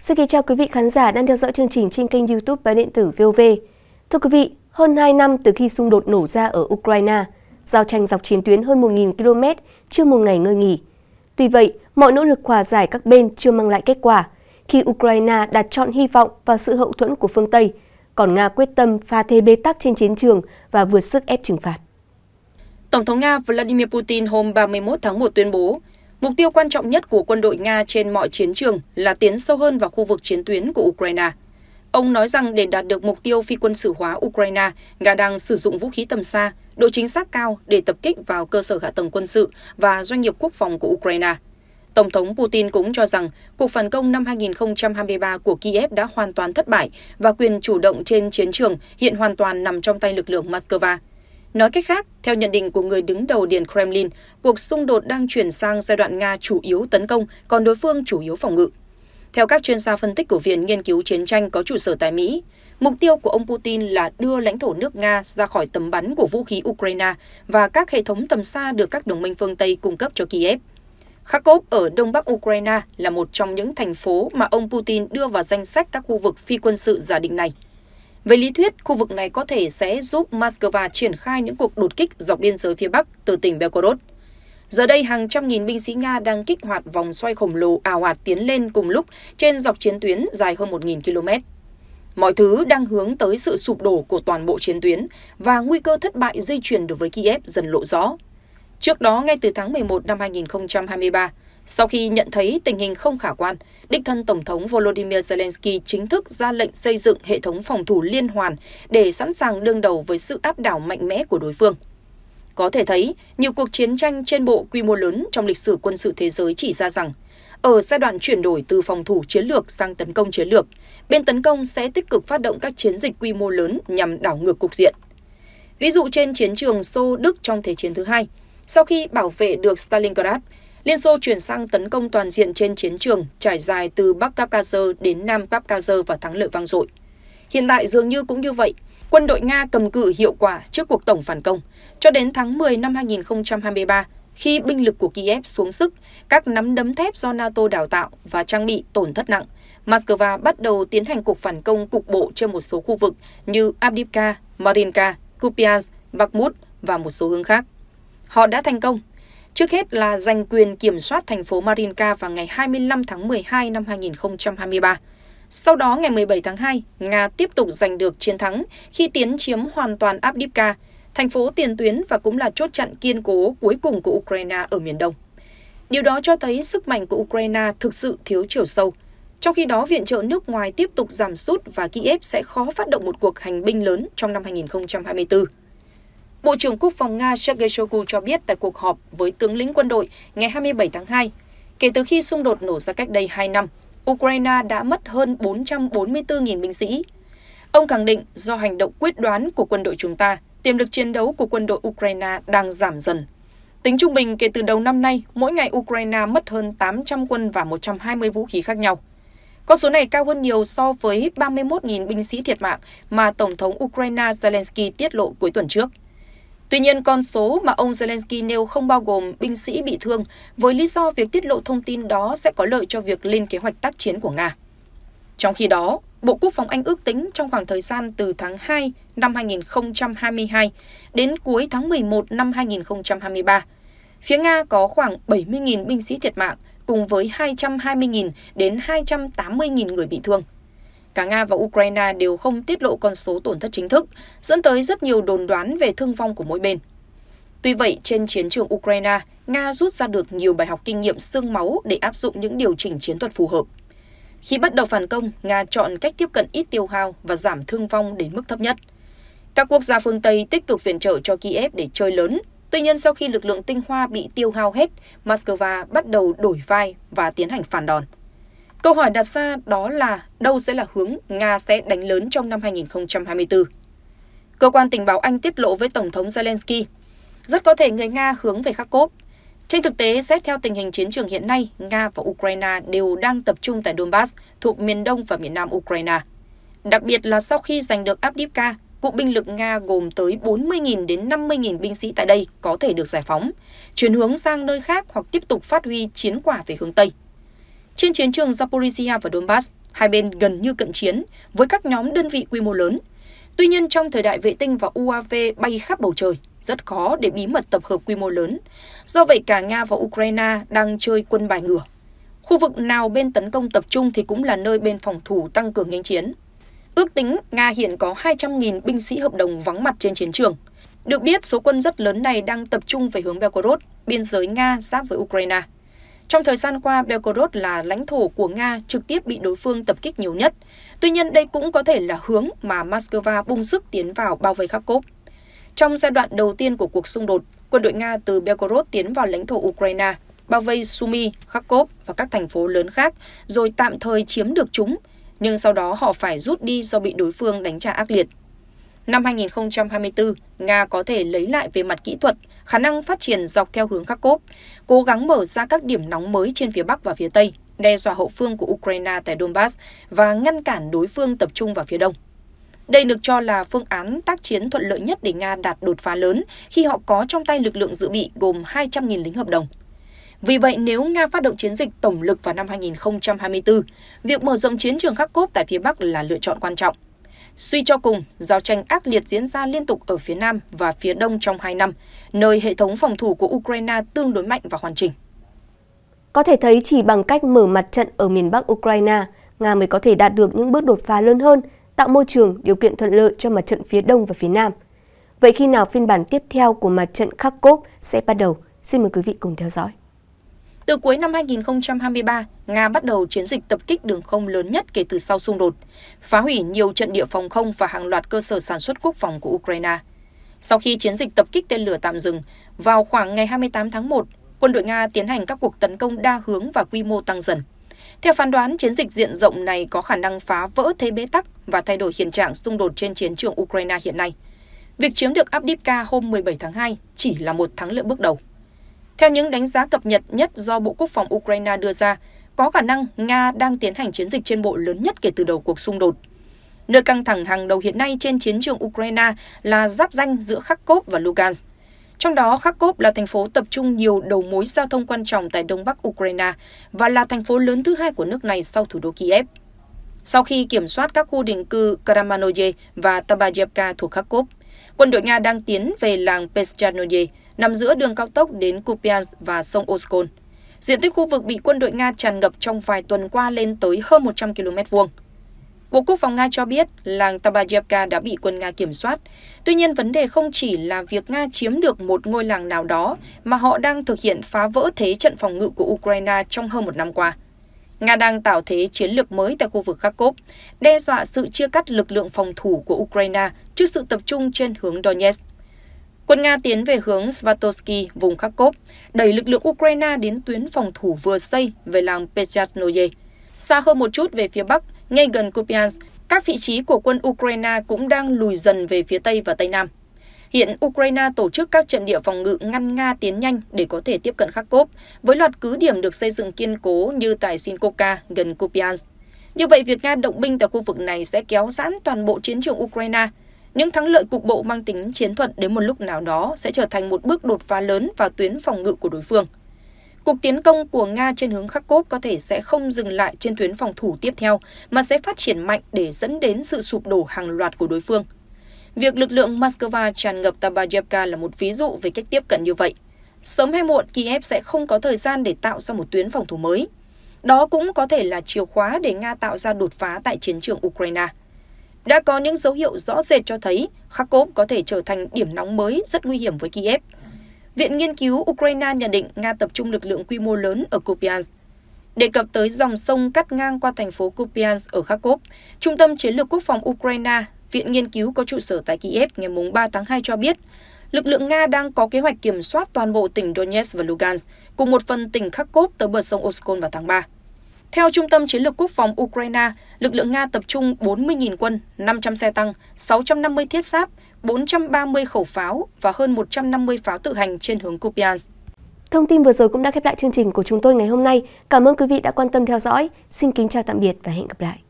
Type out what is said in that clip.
Xin kính chào quý vị khán giả đang theo dõi chương trình trên kênh YouTube báo điện tử VOV. Thưa quý vị, hơn 2 năm từ khi xung đột nổ ra ở Ukraine, giao tranh dọc chiến tuyến hơn 1.000 km chưa một ngày ngơi nghỉ. Tuy vậy, mọi nỗ lực hòa giải các bên chưa mang lại kết quả, khi Ukraine đặt chọn hy vọng vào sự hậu thuẫn của phương Tây, còn Nga quyết tâm pha thế bế tắc trên chiến trường và vượt sức ép trừng phạt. Tổng thống Nga Vladimir Putin hôm 31 tháng 1 tuyên bố mục tiêu quan trọng nhất của quân đội nga trên mọi chiến trường là tiến sâu hơn vào khu vực chiến tuyến của ukraine ông nói rằng để đạt được mục tiêu phi quân sự hóa ukraine nga đang sử dụng vũ khí tầm xa độ chính xác cao để tập kích vào cơ sở hạ tầng quân sự và doanh nghiệp quốc phòng của ukraine Tổng thống Putin cũng cho rằng cuộc phản công năm 2023 của Kiev đã hoàn toàn thất bại và quyền chủ động trên chiến trường hiện hoàn toàn nằm trong tay lực lượng Moscow. Nói cách khác, theo nhận định của người đứng đầu Điện Kremlin, cuộc xung đột đang chuyển sang giai đoạn Nga chủ yếu tấn công, còn đối phương chủ yếu phòng ngự. Theo các chuyên gia phân tích của Viện Nghiên cứu Chiến tranh có trụ sở tại Mỹ, mục tiêu của ông Putin là đưa lãnh thổ nước Nga ra khỏi tầm bắn của vũ khí Ukraine và các hệ thống tầm xa được các đồng minh phương Tây cung cấp cho Kiev. Kharkov ở đông bắc Ukraine là một trong những thành phố mà ông Putin đưa vào danh sách các khu vực phi quân sự giả định này – về lý thuyết, khu vực này có thể sẽ giúp Moscow triển khai những cuộc đột kích dọc biên giới phía Bắc từ tỉnh Belgorod. Giờ đây, hàng trăm nghìn binh sĩ Nga đang kích hoạt vòng xoay khổng lồ ảo ạt tiến lên cùng lúc trên dọc chiến tuyến dài hơn 1.000 km. Mọi thứ đang hướng tới sự sụp đổ của toàn bộ chiến tuyến và nguy cơ thất bại dây chuyền đối với Kiev dần lộ rõ. Trước đó, ngay từ tháng 11 năm 2023, sau khi nhận thấy tình hình không khả quan, đích thân Tổng thống Volodymyr Zelensky chính thức ra lệnh xây dựng hệ thống phòng thủ liên hoàn để sẵn sàng đương đầu với sự áp đảo mạnh mẽ của đối phương. Có thể thấy, nhiều cuộc chiến tranh trên bộ quy mô lớn trong lịch sử quân sự thế giới chỉ ra rằng, ở giai đoạn chuyển đổi từ phòng thủ chiến lược sang tấn công chiến lược, bên tấn công sẽ tích cực phát động các chiến dịch quy mô lớn nhằm đảo ngược cục diện. Ví dụ trên chiến trường Xô Đức trong Thế chiến thứ hai, sau khi bảo vệ được Stalingrad, Liên Xô chuyển sang tấn công toàn diện trên chiến trường, trải dài từ Bắc Caucasus đến Nam Caucasus và thắng lợi vang dội. Hiện tại dường như cũng như vậy, quân đội Nga cầm cự hiệu quả trước cuộc tổng phản công. Cho đến tháng 10 năm 2023, khi binh lực của Kiev xuống sức, các nắm đấm thép do NATO đào tạo và trang bị tổn thất nặng, Moscow bắt đầu tiến hành cuộc phản công cục bộ trên một số khu vực như Abdivka, Marinka, Kupiansk, Bakhmut và một số hướng khác. Họ đã thành công Trước hết là giành quyền kiểm soát thành phố Marinka vào ngày 25 tháng 12 năm 2023. Sau đó ngày 17 tháng 2, Nga tiếp tục giành được chiến thắng khi tiến chiếm hoàn toàn Abdivka, thành phố tiền tuyến và cũng là chốt chặn kiên cố cuối cùng của Ukraine ở miền đông. Điều đó cho thấy sức mạnh của Ukraine thực sự thiếu chiều sâu. Trong khi đó, viện trợ nước ngoài tiếp tục giảm sút và Kiev sẽ khó phát động một cuộc hành binh lớn trong năm 2024. Bộ trưởng Quốc phòng Nga Sergei Shoigu cho biết tại cuộc họp với tướng lĩnh quân đội ngày 27 tháng 2, kể từ khi xung đột nổ ra cách đây 2 năm, Ukraine đã mất hơn 444.000 binh sĩ. Ông khẳng định do hành động quyết đoán của quân đội chúng ta, tiềm lực chiến đấu của quân đội Ukraine đang giảm dần. Tính trung bình kể từ đầu năm nay, mỗi ngày Ukraine mất hơn 800 quân và 120 vũ khí khác nhau. Con số này cao hơn nhiều so với 31.000 binh sĩ thiệt mạng mà Tổng thống Ukraine Zelensky tiết lộ cuối tuần trước. Tuy nhiên, con số mà ông Zelensky nêu không bao gồm binh sĩ bị thương, với lý do việc tiết lộ thông tin đó sẽ có lợi cho việc lên kế hoạch tác chiến của Nga. Trong khi đó, Bộ Quốc phòng Anh ước tính trong khoảng thời gian từ tháng 2 năm 2022 đến cuối tháng 11 năm 2023, phía Nga có khoảng 70.000 binh sĩ thiệt mạng cùng với 220.000 đến 280.000 người bị thương. Cả Nga và Ukraine đều không tiết lộ con số tổn thất chính thức, dẫn tới rất nhiều đồn đoán về thương vong của mỗi bên. Tuy vậy, trên chiến trường Ukraine, Nga rút ra được nhiều bài học kinh nghiệm sương máu để áp dụng những điều chỉnh chiến thuật phù hợp. Khi bắt đầu phản công, Nga chọn cách tiếp cận ít tiêu hao và giảm thương vong đến mức thấp nhất. Các quốc gia phương Tây tích cực viện trợ cho Kiev để chơi lớn. Tuy nhiên, sau khi lực lượng tinh hoa bị tiêu hao hết, Moscow bắt đầu đổi vai và tiến hành phản đòn. Câu hỏi đặt ra đó là đâu sẽ là hướng Nga sẽ đánh lớn trong năm 2024? Cơ quan tình báo Anh tiết lộ với Tổng thống Zelensky, rất có thể người Nga hướng về Kharkov. Trên thực tế, xét theo tình hình chiến trường hiện nay, Nga và Ukraine đều đang tập trung tại Donbass, thuộc miền đông và miền nam Ukraine. Đặc biệt là sau khi giành được Avdiivka, cụm binh lực Nga gồm tới 40.000 đến 50.000 binh sĩ tại đây có thể được giải phóng, chuyển hướng sang nơi khác hoặc tiếp tục phát huy chiến quả về hướng Tây. Trên chiến trường Zaporizhia và Donbass, hai bên gần như cận chiến với các nhóm đơn vị quy mô lớn. Tuy nhiên trong thời đại vệ tinh và UAV bay khắp bầu trời, rất khó để bí mật tập hợp quy mô lớn. Do vậy cả Nga và Ukraine đang chơi quân bài ngửa. Khu vực nào bên tấn công tập trung thì cũng là nơi bên phòng thủ tăng cường nghênh chiến. Ước tính Nga hiện có 200.000 binh sĩ hợp đồng vắng mặt trên chiến trường. Được biết, số quân rất lớn này đang tập trung về hướng Belgorod, biên giới Nga giáp với Ukraine. Trong thời gian qua, Belgorod là lãnh thổ của Nga trực tiếp bị đối phương tập kích nhiều nhất. Tuy nhiên, đây cũng có thể là hướng mà Moscow bung sức tiến vào bao vây Kharkov. Trong giai đoạn đầu tiên của cuộc xung đột, quân đội Nga từ Belgorod tiến vào lãnh thổ Ukraine, bao vây Sumy, Kharkov và các thành phố lớn khác, rồi tạm thời chiếm được chúng, nhưng sau đó họ phải rút đi do bị đối phương đánh trả ác liệt năm 2024, Nga có thể lấy lại về mặt kỹ thuật, khả năng phát triển dọc theo hướng Kharkov, cố gắng mở ra các điểm nóng mới trên phía Bắc và phía Tây, đe dọa hậu phương của Ukraine tại Donbass và ngăn cản đối phương tập trung vào phía Đông. Đây được cho là phương án tác chiến thuận lợi nhất để Nga đạt đột phá lớn khi họ có trong tay lực lượng dự bị gồm 200.000 lính hợp đồng. Vì vậy, nếu Nga phát động chiến dịch tổng lực vào năm 2024, việc mở rộng chiến trường Kharkov tại phía Bắc là lựa chọn quan trọng. Suy cho cùng, giao tranh ác liệt diễn ra liên tục ở phía Nam và phía Đông trong hai năm, nơi hệ thống phòng thủ của Ukraine tương đối mạnh và hoàn chỉnh. Có thể thấy chỉ bằng cách mở mặt trận ở miền Bắc Ukraine, Nga mới có thể đạt được những bước đột phá lớn hơn, tạo môi trường, điều kiện thuận lợi cho mặt trận phía Đông và phía Nam. Vậy khi nào phiên bản tiếp theo của mặt trận Kharkov sẽ bắt đầu? Xin mời quý vị cùng theo dõi. Từ cuối năm 2023, Nga bắt đầu chiến dịch tập kích đường không lớn nhất kể từ sau xung đột, phá hủy nhiều trận địa phòng không và hàng loạt cơ sở sản xuất quốc phòng của Ukraine. Sau khi chiến dịch tập kích tên lửa tạm dừng, vào khoảng ngày 28 tháng 1, quân đội Nga tiến hành các cuộc tấn công đa hướng và quy mô tăng dần. Theo phán đoán, chiến dịch diện rộng này có khả năng phá vỡ thế bế tắc và thay đổi hiện trạng xung đột trên chiến trường Ukraine hiện nay. Việc chiếm được Abdivka hôm 17 tháng 2 chỉ là một thắng lợi bước đầu. Theo những đánh giá cập nhật nhất do Bộ Quốc phòng Ukraine đưa ra, có khả năng Nga đang tiến hành chiến dịch trên bộ lớn nhất kể từ đầu cuộc xung đột. Nơi căng thẳng hàng đầu hiện nay trên chiến trường Ukraine là giáp danh giữa Kharkov và Lugansk. Trong đó, Kharkov là thành phố tập trung nhiều đầu mối giao thông quan trọng tại đông bắc Ukraine và là thành phố lớn thứ hai của nước này sau thủ đô Kiev. Sau khi kiểm soát các khu định cư Karamanoye và Tabayevka thuộc Kharkov, quân đội Nga đang tiến về làng Peshchanoye, nằm giữa đường cao tốc đến Kupiansk và sông Oskol. Diện tích khu vực bị quân đội Nga tràn ngập trong vài tuần qua lên tới hơn 100 km vuông. Bộ Quốc phòng Nga cho biết làng Tabaryevka đã bị quân Nga kiểm soát. Tuy nhiên, vấn đề không chỉ là việc Nga chiếm được một ngôi làng nào đó, mà họ đang thực hiện phá vỡ thế trận phòng ngự của Ukraine trong hơn một năm qua. Nga đang tạo thế chiến lược mới tại khu vực Kharkov, đe dọa sự chia cắt lực lượng phòng thủ của Ukraine trước sự tập trung trên hướng Donetsk. Quân Nga tiến về hướng Svatosky, vùng Kharkov, đẩy lực lượng Ukraine đến tuyến phòng thủ vừa xây về làng Pechasnoye. Xa hơn một chút về phía bắc, ngay gần Kupiansk, các vị trí của quân Ukraine cũng đang lùi dần về phía tây và tây nam. Hiện Ukraine tổ chức các trận địa phòng ngự ngăn Nga tiến nhanh để có thể tiếp cận Kharkov, với loạt cứ điểm được xây dựng kiên cố như tại Sinkovka gần Kupiansk. Như vậy, việc Nga động binh tại khu vực này sẽ kéo giãn toàn bộ chiến trường Ukraine – những thắng lợi cục bộ mang tính chiến thuật đến một lúc nào đó sẽ trở thành một bước đột phá lớn vào tuyến phòng ngự của đối phương. Cuộc tiến công của Nga trên hướng Kharkov có thể sẽ không dừng lại trên tuyến phòng thủ tiếp theo mà sẽ phát triển mạnh để dẫn đến sự sụp đổ hàng loạt của đối phương. Việc lực lượng Moscow tràn ngập Tabayevka là một ví dụ về cách tiếp cận như vậy. Sớm hay muộn, Kiev sẽ không có thời gian để tạo ra một tuyến phòng thủ mới. Đó cũng có thể là chìa khóa để Nga tạo ra đột phá tại chiến trường Ukraine đã có những dấu hiệu rõ rệt cho thấy Kharkov có thể trở thành điểm nóng mới rất nguy hiểm với Kiev. Viện Nghiên cứu Ukraine nhận định Nga tập trung lực lượng quy mô lớn ở Kupiansk. Đề cập tới dòng sông cắt ngang qua thành phố Kupiansk ở Kharkov, Trung tâm Chiến lược Quốc phòng Ukraine, Viện Nghiên cứu có trụ sở tại Kiev ngày 3 tháng 2 cho biết, lực lượng Nga đang có kế hoạch kiểm soát toàn bộ tỉnh Donetsk và Lugansk, cùng một phần tỉnh Kharkov tới bờ sông Oskol vào tháng 3. Theo Trung tâm Chiến lược Quốc phòng Ukraine, lực lượng Nga tập trung 40.000 quân, 500 xe tăng, 650 thiết giáp, 430 khẩu pháo và hơn 150 pháo tự hành trên hướng Kupyansk. Thông tin vừa rồi cũng đã khép lại chương trình của chúng tôi ngày hôm nay. Cảm ơn quý vị đã quan tâm theo dõi. Xin kính chào tạm biệt và hẹn gặp lại.